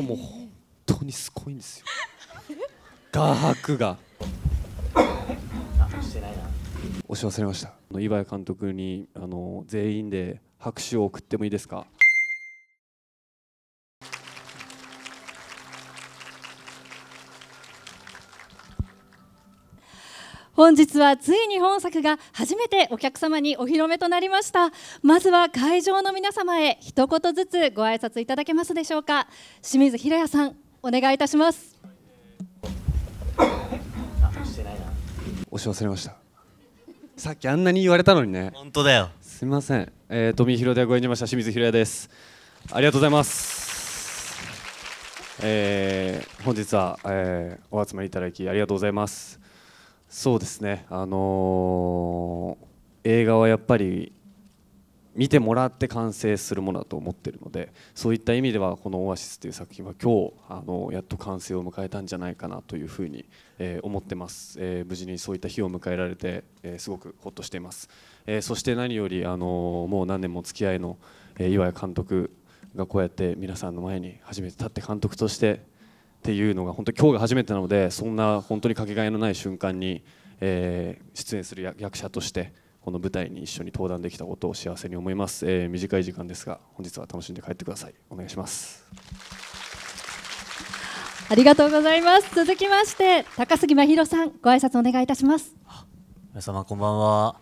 もう本当にすごいんですよ画伯が押し忘れました岩屋監督にあの全員で拍手を送ってもいいですか本日はついに本作が初めてお客様にお披露目となりましたまずは会場の皆様へ一言ずつご挨拶いただけますでしょうか清水博也さんお願いいたします押 し忘れましたさっきあんなに言われたのにね本当だよすみません、えー、富広でご演じました清水博也ですありがとうございますえー、本日は、えー、お集まりいただきありがとうございますそうですね、あのー、映画はやっぱり見てもらって完成するものだと思ってるのでそういった意味ではこの「オアシス」という作品は今日あのやっと完成を迎えたんじゃないかなというふうに、えー、思ってます、えー、無事にそういった日を迎えられて、えー、すごくほっとしています、えそして何よりあのもう何年も付き合いの、え岩谷監督がこうやって皆さんの前に初めて立って監督としてっていうのが本当今日が初めてなのでそんな本当にかけがえのない瞬間に、えー、出演する役者としてこの舞台に一緒に登壇できたことを幸せに思います、えー、短い時間ですが本日は楽しんで帰ってくださいお願いしますありがとうございます続きまして高杉真宙さんご挨拶お願いいたします皆様こんばんは、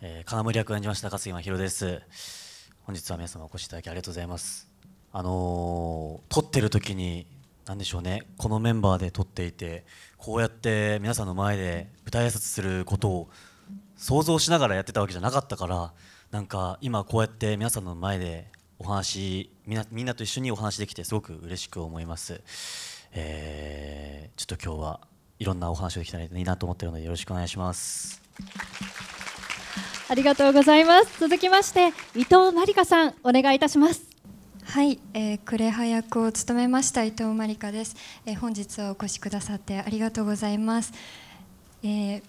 えー、金森役演じました高杉真宙です本日は皆様お越しいただきありがとうございますあのー、撮ってる時に何でしょうねこのメンバーで撮っていてこうやって皆さんの前で舞台挨拶することを想像しながらやってたわけじゃなかったからなんか今こうやって皆さんの前でお話みんなと一緒にお話できてすごく嬉しく思います、えー、ちょっと今日はいろんなお話をできたらいいなと思ってるのでよろしくお願いしますありがとうございます続きまして伊藤真理香さんお願いいたしますはい、えー、クレハ役を務めました伊藤真理香です、えー、本日はお越しくださってありがとうございます、えー、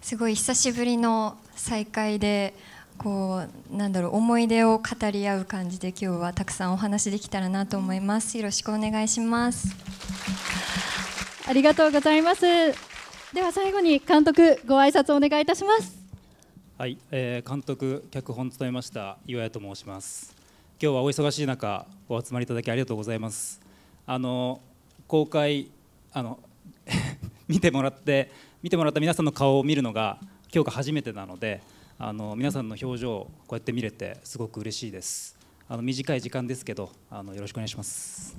すごい久しぶりの再会でこうなんだろう思い出を語り合う感じで今日はたくさんお話できたらなと思いますよろしくお願いしますありがとうございますでは最後に監督ご挨拶をお願いいたしますはい、えー、監督脚本務めました岩屋と申します今日はお忙しい中お集まりいただきありがとうございますあの公開あの 見てもらって見てもらった皆さんの顔を見るのが今日が初めてなのであの皆さんの表情をこうやって見れてすごく嬉しいですあの短い時間ですけどあのよろしくお願いします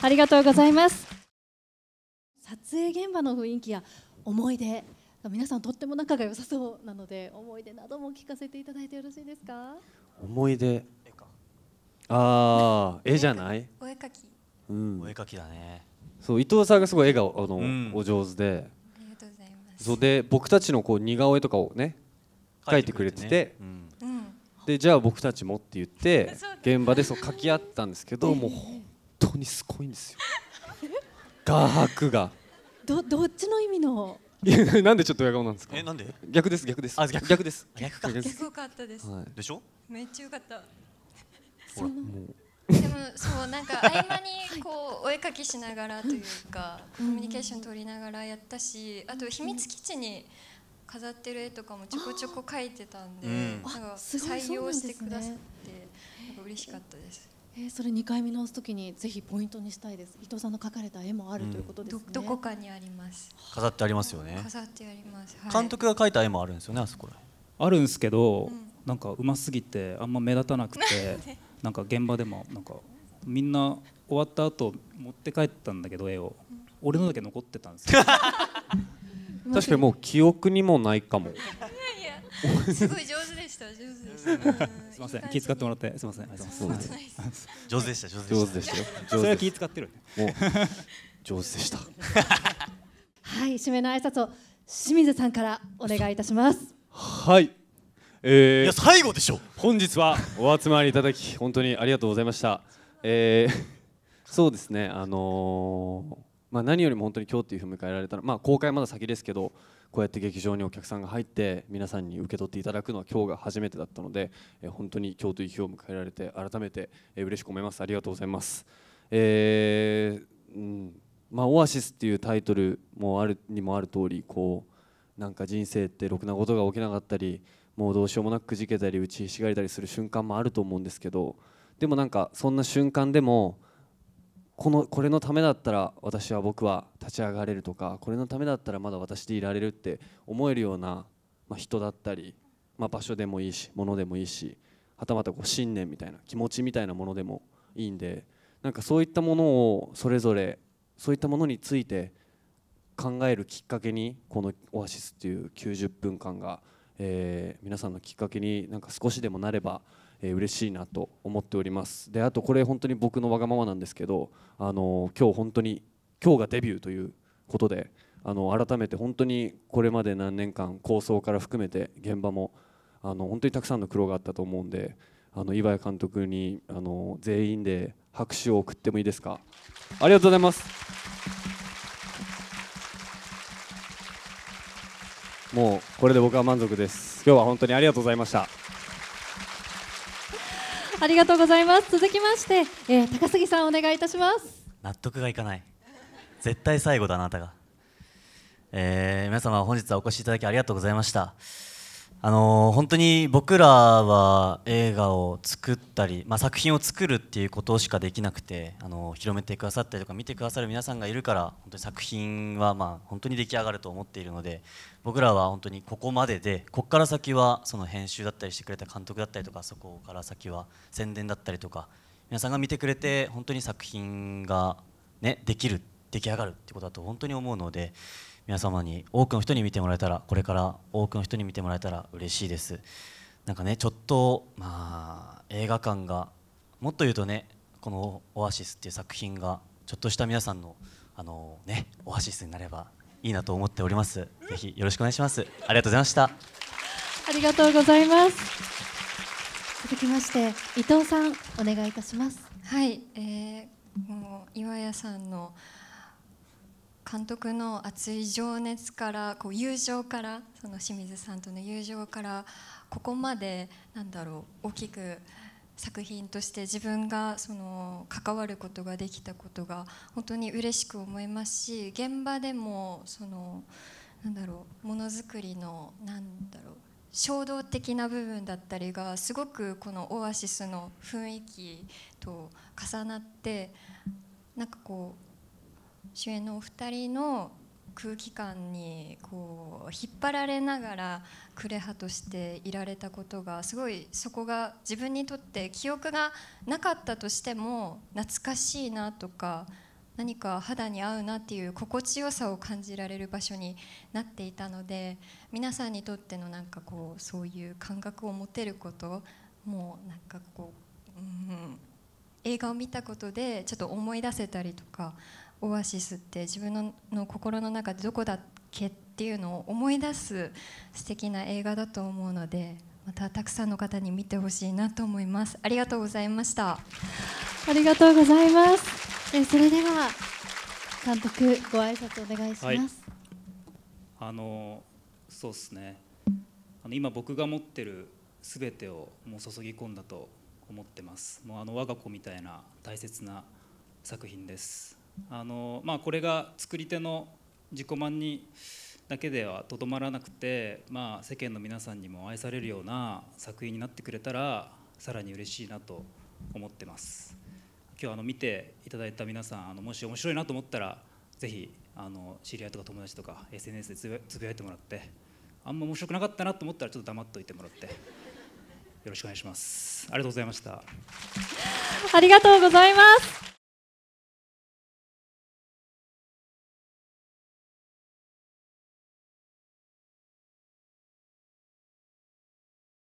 ありがとうございます撮影現場の雰囲気や思い出皆さんとっても仲が良さそうなので思い出なども聞かせていただいてよろしいですか思い出ああ絵じゃないお絵描き、うん、お絵描きだねそう伊藤さんがすごい絵があの、うん、お上手でありがとうございますそうで僕たちのこう似顔絵とかをね描いてくれてて、ねうん、でじゃあ僕たちもって言って現場でそう描き合ったんですけどもう本当にすごいんですよ画伯がどどっちの意味の なんでちょっと親顔なんですか。え、なんで。逆です、逆です。あ、逆、逆です。逆か。逆かったです。でしょめっちゃ良かった。ほら、もう。でもそうなんか合間にこうお絵かきしながらというかコミュニケーション取りながらやったしあと秘密基地に飾ってる絵とかもちょこちょこ描いてたんで、なんか採用してくださって嬉しかったです。えー、それ2回見直すときにぜひポイントにしたいです伊藤さんの描かれた絵もあるということですね、うん、どこかにあります飾ってありますよね飾ってあります、はい、監督が描いた絵もあるんですよねあそこらあるんですけど、うん、なんかうますぎてあんま目立たなくて なんか現場でもなんかみんな終わった後持って帰ったんだけど絵を、うん、俺のだけ残ってたんですよ 確かにもう記憶にもないかも すごい上手でした。上手でした。すみません、気遣ってもらって、すみません、ありがとうございます。上手でした上手でした上それは手気です使ってる 上手でした。はい、締めの挨拶を清水さんからお願いいたします。はい。いえや最後でしょ本日はお集まりいただき本当にありがとうございました。えー、そうですね。あのーまあ何よりも本当に今日っていうふうに迎えられたら、まあ公開まだ先ですけど、こうやって劇場にお客さんが入って皆さんに受け取っていただくのは今日が初めてだったので、え本当に今日という日を迎えられて改めて、え嬉しく思いますありがとうございます、えーうんまあ、オアシスっていうタイトルもあるにもある通りこうなんか人生ってろくなことが起きなかったりもうどうしようもなくくじけたり打ちひしがれたりする瞬間もあると思うんですけどでもなんかそんな瞬間でもこのこれのためだったら私は僕は立ち上がれるとかこれのためだったらまだ私でいられるって思えるような、まあ、人だったり、まあ、場所でもいいし物でもいいしはたまたこう信念みたいな気持ちみたいなものでもいいんでなんかそういったものをそれぞれそういったものについて考えるきっかけにこの「オアシス」っていう90分間が、えー、皆さんのきっかけになんか少しでもなればえー、嬉しいなと思っておりますであとこれ本当に僕のわがままなんですけど、あの今日本当に今日がデビューということであの改めて本当にこれまで何年間構想から含めて現場もあの本当にたくさんの苦労があったと思うんであの岩屋監督にあの全員で拍手を送ってもいいですかありがとうございますもうこれで僕は満足です今日は本当にありがとうございましたありがとうございます続きまして、えー、高杉さんお願いいたします納得がいかない絶対最後だあなたが、えー、皆様本日はお越しいただきありがとうございましたあの本当に僕らは映画を作ったり、まあ、作品を作るっていうことしかできなくて、あの広めてくださったりとか見てくださる皆さんがいるから本当に作品はまあ本当に出来上がると思っているので僕らは本当にここまででここから先はその編集だったりしてくれた監督だったりとかそこから先は宣伝だったりとか皆さんが見てくれて本当に作品が、ね、できる出来上がるってことだと本当に思うので。皆様に多くの人に見てもらえたらこれから多くの人に見てもらえたら嬉しいですなんかねちょっとまあ映画館がもっと言うとねこの「オアシス」っていう作品がちょっとした皆さんのあのねオアシスになればいいなと思っております ぜひよろしくお願いしますありがとうございましたありがとうございます続きまして伊藤さんお願いいたしますはい、えー、もう岩屋さんの監督の熱い情熱からこう友情からその清水さんとの友情からここまでなんだろう大きく作品として自分がその関わることができたことが本当に嬉しく思いますし現場でもそのなんだろうものづくりのなんだろう衝動的な部分だったりがすごくこのオアシスの雰囲気と重なってなんかこう主演のお二人の空気感にこう引っ張られながらクレハとしていられたことがすごいそこが自分にとって記憶がなかったとしても懐かしいなとか何か肌に合うなっていう心地よさを感じられる場所になっていたので皆さんにとってのなんかこうそういう感覚を持てることもうなんかこう、うん、映画を見たことでちょっと思い出せたりとかオアシスって自分のの心の中でどこだっけっていうのを思い出す素敵な映画だと思うのでまたたくさんの方に見てほしいなと思いますありがとうございましたありがとうございますえそれでは監督ご挨拶お願いします、はい、あのそうですねあの今僕が持ってるすべてをもう注ぎ込んだと思ってますもうあの我が子みたいな大切な作品ですあの、まあ、これが作り手の自己満にだけではとどまらなくて、まあ、世間の皆さんにも愛されるような作品になってくれたらさらに嬉しいなと思ってます今日あの見ていただいた皆さんあのもし面白いなと思ったらぜひあの知り合いとか友達とか SNS でつぶやいてもらってあんま面白くなかったなと思ったらちょっと黙っといてもらって。よろしくお願いします。ありがとうございました。ありがとうございます。